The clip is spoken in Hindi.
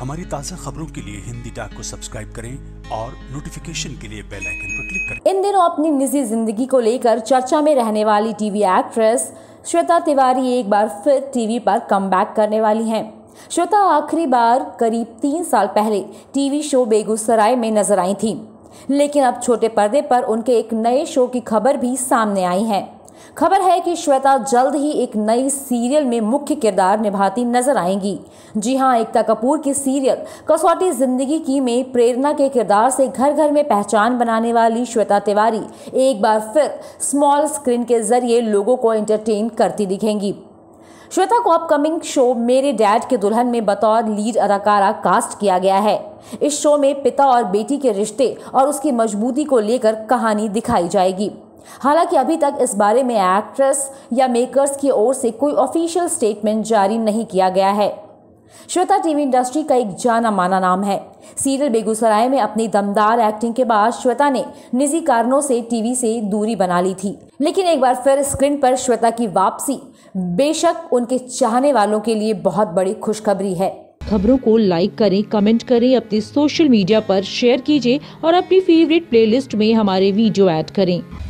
हमारी ताज़ा खबरों के लिए हिंदी डाक को सब्सक्राइब करें और नोटिफिकेशन के लिए बेल आइकन पर क्लिक करें इन दिनों अपनी निजी जिंदगी को लेकर चर्चा में रहने वाली टीवी एक्ट्रेस श्वेता तिवारी एक बार फिर टीवी पर कम करने वाली हैं श्वेता आखिरी बार करीब तीन साल पहले टीवी शो बेगूसराय में नजर आई थी लेकिन अब छोटे पर्दे पर उनके एक नए शो की खबर भी सामने आई है खबर है कि श्वेता जल्द ही एक नई सीरियल में मुख्य किरदार निभाती नजर आएंगी जी हाँ एकता कपूर की सीरियल कसौटी जिंदगी की में प्रेरणा के किरदार से घर घर में पहचान बनाने वाली श्वेता तिवारी एक बार फिर स्मॉल स्क्रीन के जरिए लोगों को एंटरटेन करती दिखेंगी श्वेता को अपकमिंग शो मेरे डैड के दुल्हन में बतौर लीड अदाकारा कास्ट किया गया है इस शो में पिता और बेटी के रिश्ते और उसकी मजबूती को लेकर कहानी दिखाई जाएगी हालांकि अभी तक इस बारे में एक्ट्रेस या मेकर्स की ओर से कोई ऑफिशियल स्टेटमेंट जारी नहीं किया गया है श्वेता टीवी इंडस्ट्री का एक जाना माना नाम है सीरियल बेगूसराय में अपनी दमदार एक्टिंग के बाद श्वेता ने निजी कारणों से टीवी से दूरी बना ली थी लेकिन एक बार फिर स्क्रीन पर श्वेता की वापसी बेशक उनके चाहने वालों के लिए बहुत बड़ी खुशखबरी है खबरों को लाइक करें कमेंट करें अपने सोशल मीडिया पर शेयर कीजिए और अपनी फेवरेट प्लेलिस्ट में हमारे वीडियो ऐड करें